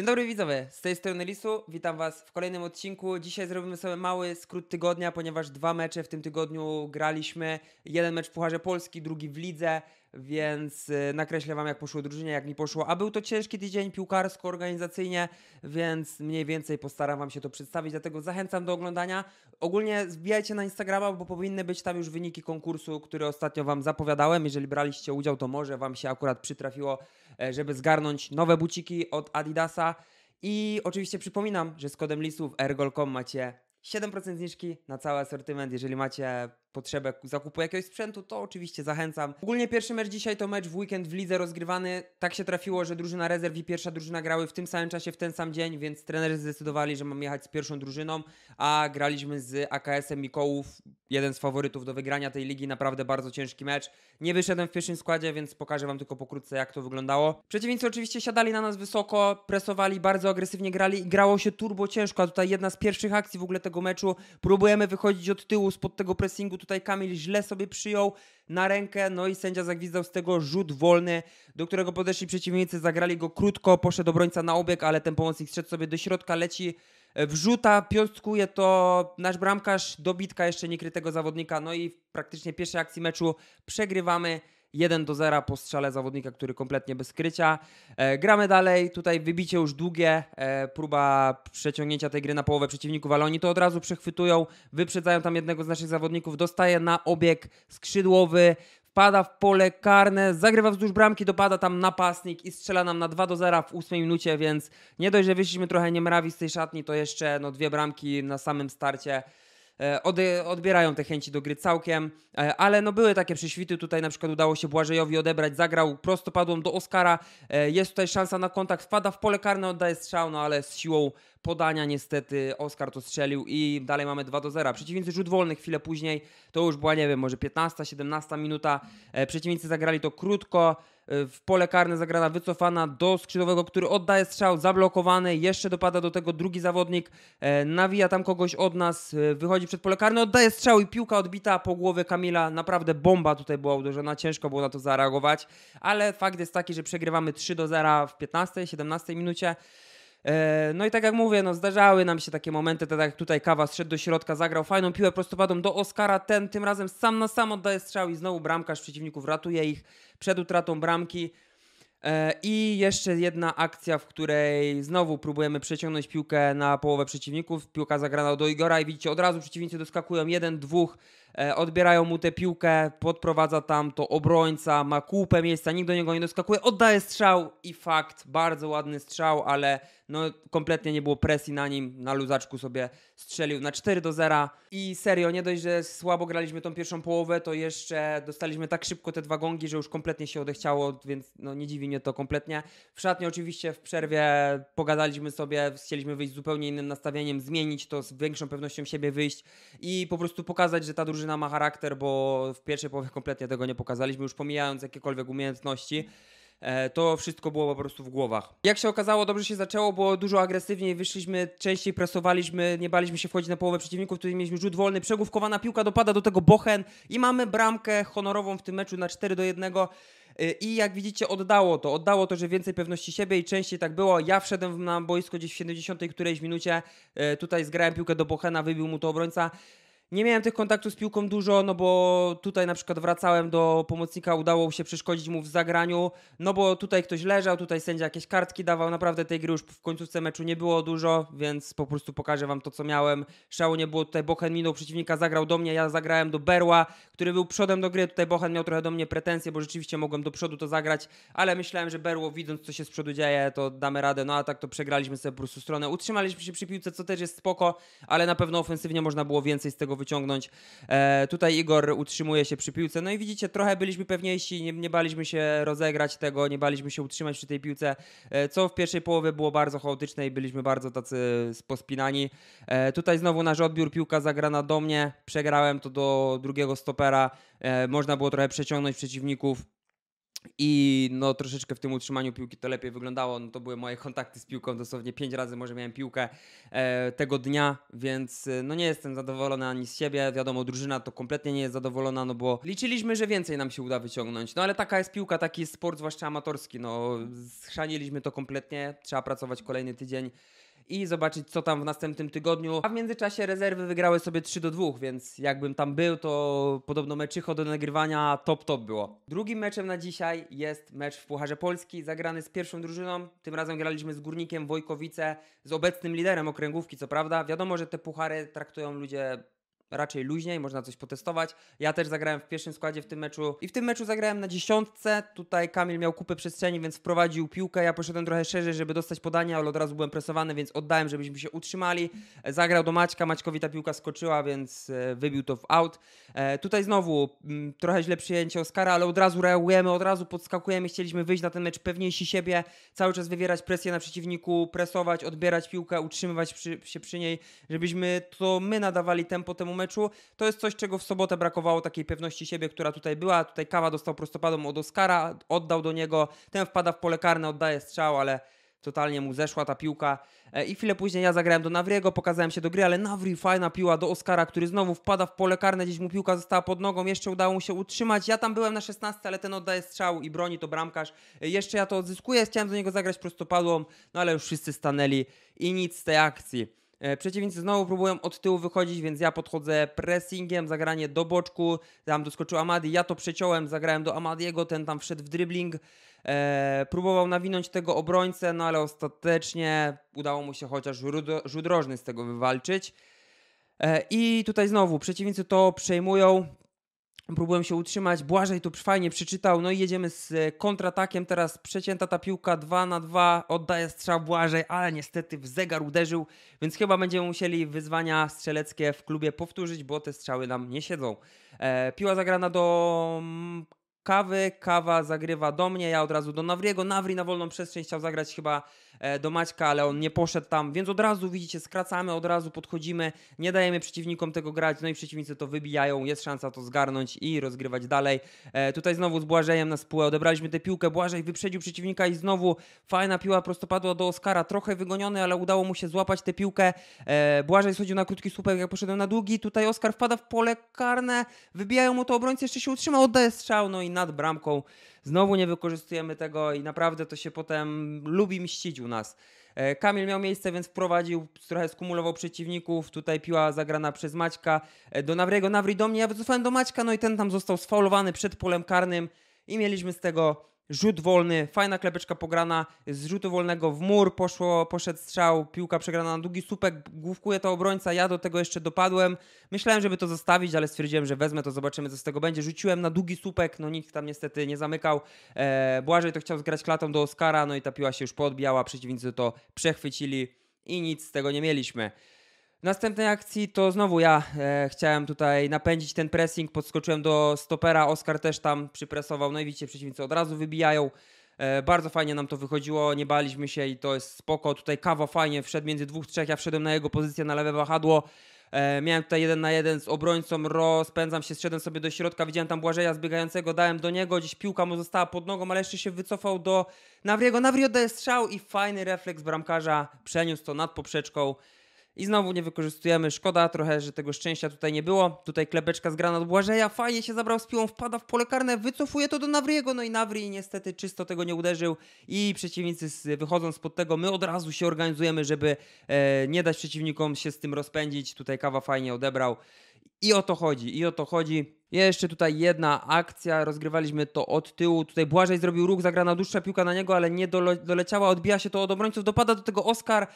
Dzień dobry widzowie, z tej strony Lisu, witam was w kolejnym odcinku. Dzisiaj zrobimy sobie mały skrót tygodnia, ponieważ dwa mecze w tym tygodniu graliśmy. Jeden mecz w Pucharze Polski, drugi w Lidze, więc y, nakreślę wam jak poszło drużynie, jak mi poszło. A był to ciężki tydzień piłkarsko, organizacyjnie, więc mniej więcej postaram wam się to przedstawić, dlatego zachęcam do oglądania. Ogólnie zbijajcie na Instagrama, bo powinny być tam już wyniki konkursu, który ostatnio wam zapowiadałem. Jeżeli braliście udział, to może wam się akurat przytrafiło E, żeby zgarnąć nowe buciki od Adidasa. I oczywiście przypominam, że z kodem listów ergol.com macie 7% zniżki na cały asortyment. Jeżeli macie potrzebę zakupu jakiegoś sprzętu, to oczywiście zachęcam. Ogólnie pierwszy mecz dzisiaj to mecz w weekend w lidze rozgrywany. Tak się trafiło, że drużyna rezerw i pierwsza drużyna grały w tym samym czasie, w ten sam dzień, więc trenerzy zdecydowali, że mam jechać z pierwszą drużyną, a graliśmy z AKS-em Mikołów, jeden z faworytów do wygrania tej ligi, naprawdę bardzo ciężki mecz. Nie wyszedłem w pierwszym składzie, więc pokażę wam tylko pokrótce jak to wyglądało. Przeciwnicy oczywiście siadali na nas wysoko, presowali, bardzo agresywnie grali i grało się turbo ciężko, a tutaj jedna z pierwszych akcji w ogóle tego meczu. Próbujemy wychodzić od tyłu spod tego pressingu, Tutaj Kamil źle sobie przyjął na rękę, no i sędzia zagwizdał z tego rzut wolny, do którego podeszli przeciwnicy, zagrali go krótko, poszedł obrońca na obieg, ale ten pomocnik strzec sobie do środka, leci e, wrzuta, piąstkuje to nasz bramkarz, dobitka jeszcze niekrytego zawodnika, no i w praktycznie pierwszej akcji meczu przegrywamy 1 do 0 po strzale zawodnika, który kompletnie bez krycia. E, gramy dalej, tutaj wybicie już długie, e, próba przeciągnięcia tej gry na połowę przeciwników, ale oni to od razu przechwytują, wyprzedzają tam jednego z naszych zawodników, dostaje na obieg skrzydłowy, wpada w pole karne, zagrywa wzdłuż bramki, dopada tam napastnik i strzela nam na 2 do 0 w 8 minucie, więc nie dość, że wyszliśmy trochę niemrawi z tej szatni, to jeszcze no, dwie bramki na samym starcie. E, odbierają te chęci do gry całkiem, e, ale no były takie prześwity, tutaj na przykład udało się Błażejowi odebrać, zagrał prostopadłą do Oscara, e, jest tutaj szansa na kontakt, wpada w pole karne, oddaje strzał, no ale z siłą podania niestety Oskar to strzelił i dalej mamy 2 do 0. Przeciwnicy rzut wolny chwilę później, to już była nie wiem, może 15-17 minuta. E, przeciwnicy zagrali to krótko, e, w pole karne zagrana wycofana do skrzydłowego, który oddaje strzał, zablokowany, jeszcze dopada do tego drugi zawodnik, e, nawija tam kogoś od nas, wychodzi przed pole karne, oddaje strzał i piłka odbita po głowie Kamila, naprawdę bomba tutaj była uderzona, ciężko było na to zareagować, ale fakt jest taki, że przegrywamy 3 do 0 w 15, 17 minucie. E, no i tak jak mówię, no zdarzały nam się takie momenty, tak jak tutaj Kawa zszedł do środka, zagrał fajną piłę prostopadą do Oscara, ten tym razem sam na sam oddaje strzał i znowu bramkarz przeciwników ratuje ich przed utratą bramki. E, I jeszcze jedna akcja, w której znowu próbujemy przeciągnąć piłkę na połowę przeciwników. Piłka zagrana do Igora i widzicie, od razu przeciwnicy doskakują jeden, dwóch, E, odbierają mu tę piłkę, podprowadza tam to obrońca, ma kupę miejsca, nikt do niego nie doskakuje, oddaje strzał i fakt, bardzo ładny strzał, ale no kompletnie nie było presji na nim, na luzaczku sobie strzelił na 4 do 0 i serio, nie dość, że słabo graliśmy tą pierwszą połowę, to jeszcze dostaliśmy tak szybko te dwa gongi, że już kompletnie się odechciało, więc no nie dziwi mnie to kompletnie. W szatni oczywiście w przerwie pogadaliśmy sobie, chcieliśmy wyjść z zupełnie innym nastawieniem, zmienić to z większą pewnością siebie wyjść i po prostu pokazać, że ta drużyna drużyna ma charakter, bo w pierwszej połowie kompletnie tego nie pokazaliśmy, już pomijając jakiekolwiek umiejętności. E, to wszystko było po prostu w głowach. Jak się okazało, dobrze się zaczęło, bo dużo agresywniej wyszliśmy, częściej presowaliśmy, nie baliśmy się wchodzić na połowę przeciwników, tutaj mieliśmy rzut wolny, przegłówkowana piłka dopada do tego Bochen i mamy bramkę honorową w tym meczu na 4 do 1. E, I jak widzicie, oddało to. Oddało to, że więcej pewności siebie i częściej tak było. Ja wszedłem na boisko gdzieś w 70 którejś minucie. E, tutaj zgrałem piłkę do Bochena, wybił mu to obrońca. Nie miałem tych kontaktów z piłką dużo, no bo tutaj na przykład wracałem do pomocnika, udało się przeszkodzić mu w zagraniu, no bo tutaj ktoś leżał, tutaj sędzia jakieś kartki dawał, naprawdę tej gry już w końcówce meczu nie było dużo, więc po prostu pokażę wam to, co miałem. Szało nie było, tutaj Bochen minął przeciwnika, zagrał do mnie, ja zagrałem do Berła, który był przodem do gry, tutaj Bochen miał trochę do mnie pretensje, bo rzeczywiście mogłem do przodu to zagrać, ale myślałem, że Berło widząc, co się z przodu dzieje, to damy radę, no a tak to przegraliśmy sobie po prostu stronę, utrzymaliśmy się przy piłce, co też jest spoko, ale na pewno ofensywnie można było więcej z tego go wyciągnąć. E, tutaj Igor utrzymuje się przy piłce. No i widzicie, trochę byliśmy pewniejsi, nie, nie baliśmy się rozegrać tego, nie baliśmy się utrzymać przy tej piłce, e, co w pierwszej połowie było bardzo chaotyczne i byliśmy bardzo tacy pospinani. E, tutaj znowu nasz odbiór, piłka zagrana do mnie, przegrałem to do drugiego stopera, e, można było trochę przeciągnąć przeciwników. I no troszeczkę w tym utrzymaniu piłki to lepiej wyglądało. No, to były moje kontakty z piłką, dosłownie pięć razy może miałem piłkę e, tego dnia, więc e, no nie jestem zadowolony ani z siebie. Wiadomo, drużyna to kompletnie nie jest zadowolona, no bo liczyliśmy, że więcej nam się uda wyciągnąć. No ale taka jest piłka, taki jest sport, zwłaszcza amatorski. No schrzaniliśmy to kompletnie, trzeba pracować kolejny tydzień i zobaczyć, co tam w następnym tygodniu. A w międzyczasie rezerwy wygrały sobie 3 do 2, więc jakbym tam był, to podobno meczycho do nagrywania top top było. Drugim meczem na dzisiaj jest mecz w Pucharze Polski, zagrany z pierwszą drużyną. Tym razem graliśmy z Górnikiem Wojkowice, z obecnym liderem okręgówki, co prawda. Wiadomo, że te puchary traktują ludzie raczej luźniej, można coś potestować. Ja też zagrałem w pierwszym składzie w tym meczu i w tym meczu zagrałem na dziesiątce. Tutaj Kamil miał kupę przestrzeni, więc wprowadził piłkę. Ja poszedłem trochę szerzej, żeby dostać podanie, ale od razu byłem presowany, więc oddałem, żebyśmy się utrzymali. Zagrał do Maćka, Maćkowi ta piłka skoczyła, więc e, wybił to w out. E, tutaj znowu mm, trochę źle przyjęcie Oskara, ale od razu reagujemy, od razu podskakujemy, chcieliśmy wyjść na ten mecz pewniejsi siebie, cały czas wywierać presję na przeciwniku, presować, odbierać piłkę, utrzymywać przy, się przy niej, żebyśmy to my nadawali tempo temu meczu. To jest coś, czego w sobotę brakowało takiej pewności siebie, która tutaj była. Tutaj Kawa dostał prostopadą od Oskara, oddał do niego, ten wpada w pole karne, oddaje strzał, ale totalnie mu zeszła ta piłka. E, I chwilę później ja zagrałem do Nawriego, pokazałem się do gry, ale Nawri fajna piła do Oskara, który znowu wpada w pole karne, gdzieś mu piłka została pod nogą, jeszcze udało mu się utrzymać. Ja tam byłem na 16, ale ten oddaje strzał i broni to bramkarz. E, jeszcze ja to odzyskuję, chciałem do niego zagrać prostopadłą, no ale już wszyscy stanęli i nic z tej akcji. E, przeciwnicy znowu próbują od tyłu wychodzić, więc ja podchodzę pressingiem, zagranie do boczku, tam doskoczył Amadi, ja to przeciąłem, zagrałem do Amadiego, ten tam wszedł w dribbling, e, próbował nawinąć tego obrońcę, no ale ostatecznie udało mu się chociaż rzut rożny z tego wywalczyć. E, I tutaj znowu przeciwnicy to przejmują, Próbuję się utrzymać. Błażej tu fajnie przeczytał. No i jedziemy z e, kontratakiem. Teraz przecięta ta piłka 2 na 2. Oddaje strzał Błażej, ale niestety w zegar uderzył, więc chyba będziemy musieli wyzwania strzeleckie w klubie powtórzyć, bo te strzały nam nie siedzą. E, piła zagrana do mm, kawy, kawa zagrywa do mnie, ja od razu do Nawriego. Nawri na wolną przestrzeń chciał zagrać chyba e, do Maćka, ale on nie poszedł tam, więc od razu widzicie, skracamy, od razu podchodzimy, nie dajemy przeciwnikom tego grać, no i przeciwnicy to wybijają, jest szansa to zgarnąć i rozgrywać dalej. E, tutaj znowu z Błażejem na spółę odebraliśmy tę piłkę, Błażej wyprzedził przeciwnika i znowu fajna piła prostopadła do Oskara, trochę wygoniony, ale udało mu się złapać tę piłkę. E, Błażej schodził na krótki słupek, jak poszedłem na długi, tutaj Oskar wpada w pole karne, wybijają mu to obrońcy, jeszcze się utrzyma, oddaje strzał, no i nad bramką. Znowu nie wykorzystujemy tego i naprawdę to się potem lubi mścić u nas. E, Kamil miał miejsce, więc wprowadził, trochę skumulował przeciwników. Tutaj piła zagrana przez Maćka e, do Nawriego. Nawri do mnie, ja wycofałem do Maćka, no i ten tam został sfaulowany przed polem karnym i mieliśmy z tego rzut wolny, fajna klepeczka pograna z rzutu wolnego w mur, poszło, poszedł strzał, piłka przegrana na długi słupek, główkuje to obrońca, ja do tego jeszcze dopadłem. Myślałem, żeby to zostawić, ale stwierdziłem, że wezmę to, zobaczymy co z tego będzie. Rzuciłem na długi słupek, no nikt tam niestety nie zamykał. E, Błażej to chciał zgrać klatą do Oscara, no i ta piła się już podbijała, przeciwnicy to przechwycili i nic z tego nie mieliśmy. W następnej akcji to znowu ja e, chciałem tutaj napędzić ten pressing, podskoczyłem do stopera, Oskar też tam przypresował, no i widzicie, przeciwnicy od razu wybijają. E, bardzo fajnie nam to wychodziło, nie baliśmy się i to jest spoko. Tutaj Kawa fajnie wszedł między dwóch, trzech, ja wszedłem na jego pozycję na lewe wahadło. E, miałem tutaj jeden na jeden z obrońcą, rozpędzam się, zszedłem sobie do środka, widziałem tam Błażeja zbiegającego, dałem do niego, gdzieś piłka mu została pod nogą, ale jeszcze się wycofał do Nawriego. Nawri oddaje strzał i fajny refleks bramkarza, przeniósł to nad poprzeczką. I znowu nie wykorzystujemy. Szkoda trochę, że tego szczęścia tutaj nie było. Tutaj klepeczka z granat Błażeja. Fajnie się zabrał z piłą, wpada w pole karne, wycofuje to do Nawriego. No i Nawri niestety czysto tego nie uderzył. I przeciwnicy wychodzą spod tego. My od razu się organizujemy, żeby e, nie dać przeciwnikom się z tym rozpędzić. Tutaj kawa fajnie odebrał. I o to chodzi, i o to chodzi. Jeszcze tutaj jedna akcja, rozgrywaliśmy to od tyłu. Tutaj Błażej zrobił ruch, zagrana dłuższa piłka na niego, ale nie dole, doleciała, odbija się to od obrońców, dopada do tego Oskar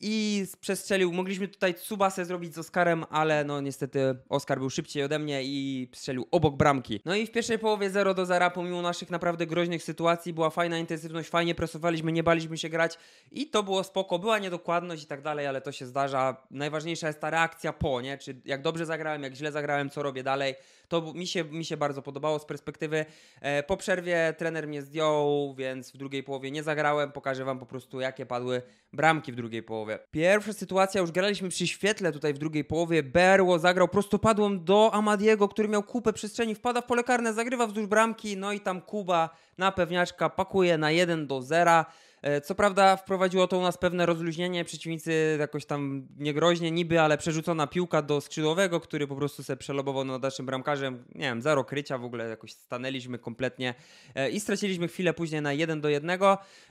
i przestrzelił. Mogliśmy tutaj Tsubasę zrobić z Oskarem, ale no niestety Oskar był szybciej ode mnie i strzelił obok bramki. No i w pierwszej połowie 0 do 0, pomimo naszych naprawdę groźnych sytuacji, była fajna intensywność, fajnie presowaliśmy, nie baliśmy się grać i to było spoko. Była niedokładność i tak dalej, ale to się zdarza. Najważniejsza jest ta reakcja po, nie? Czy jak dobrze zagrałem, jak źle zagrałem, co robię dalej. To mi się, mi się bardzo podobało z perspektywy. E, po przerwie trener mnie zdjął, więc w drugiej połowie nie zagrałem. Pokażę wam po prostu, jakie padły bramki w drugiej połowie połowie. Pierwsza sytuacja, już graliśmy przy świetle tutaj w drugiej połowie. Berło zagrał prostopadłom do Amadiego, który miał kupę przestrzeni, wpada w pole karne, zagrywa wzdłuż bramki, no i tam Kuba na pewniaczka pakuje na 1 do 0. E, co prawda wprowadziło to u nas pewne rozluźnienie, przeciwnicy jakoś tam niegroźnie niby, ale przerzucona piłka do skrzydłowego, który po prostu se przelobował nad naszym bramkarzem, nie wiem, zero krycia w ogóle, jakoś stanęliśmy kompletnie e, i straciliśmy chwilę później na 1 do 1.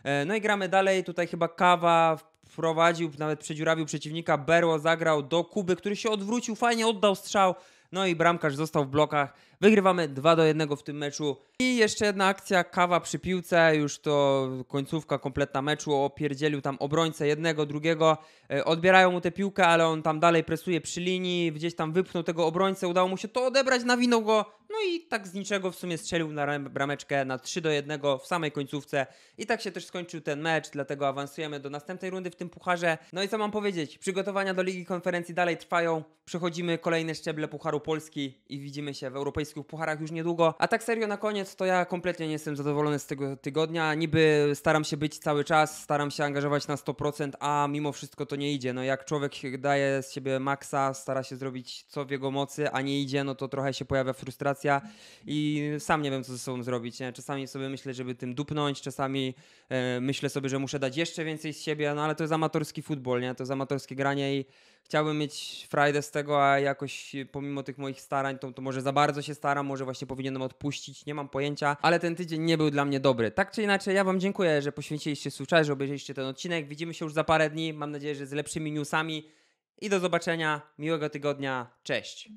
E, no i gramy dalej, tutaj chyba Kawa wprowadził, nawet przedziurawił przeciwnika. Berło zagrał do Kuby, który się odwrócił, fajnie oddał strzał. No i bramkarz został w blokach. Wygrywamy 2 do 1 w tym meczu. I jeszcze jedna akcja, kawa przy piłce, już to końcówka kompletna meczu. Opierdzielił tam obrońcę jednego, drugiego. E, odbierają mu tę piłkę, ale on tam dalej presuje przy linii, gdzieś tam wypchnął tego obrońcę, udało mu się to odebrać, nawinął go, i tak z niczego w sumie strzelił na brameczkę na 3 do 1 w samej końcówce. I tak się też skończył ten mecz, dlatego awansujemy do następnej rundy w tym pucharze. No i co mam powiedzieć? Przygotowania do Ligi Konferencji dalej trwają. Przechodzimy kolejne szczeble Pucharu Polski i widzimy się w europejskich pucharach już niedługo. A tak serio na koniec, to ja kompletnie nie jestem zadowolony z tego tygodnia. Niby staram się być cały czas, staram się angażować na 100%, a mimo wszystko to nie idzie. No jak człowiek daje z siebie maksa, stara się zrobić co w jego mocy, a nie idzie, no to trochę się pojawia frustracja i sam nie wiem, co ze sobą zrobić. Nie? Czasami sobie myślę, żeby tym dupnąć, czasami e, myślę sobie, że muszę dać jeszcze więcej z siebie, no ale to jest amatorski futbol, nie? to jest amatorskie granie i chciałbym mieć frajdę z tego, a jakoś e, pomimo tych moich starań, to, to może za bardzo się staram, może właśnie powinienem odpuścić, nie mam pojęcia, ale ten tydzień nie był dla mnie dobry. Tak czy inaczej, ja wam dziękuję, że poświęciliście słuchaj, że obejrzeliście ten odcinek. Widzimy się już za parę dni, mam nadzieję, że z lepszymi newsami i do zobaczenia. Miłego tygodnia. Cześć.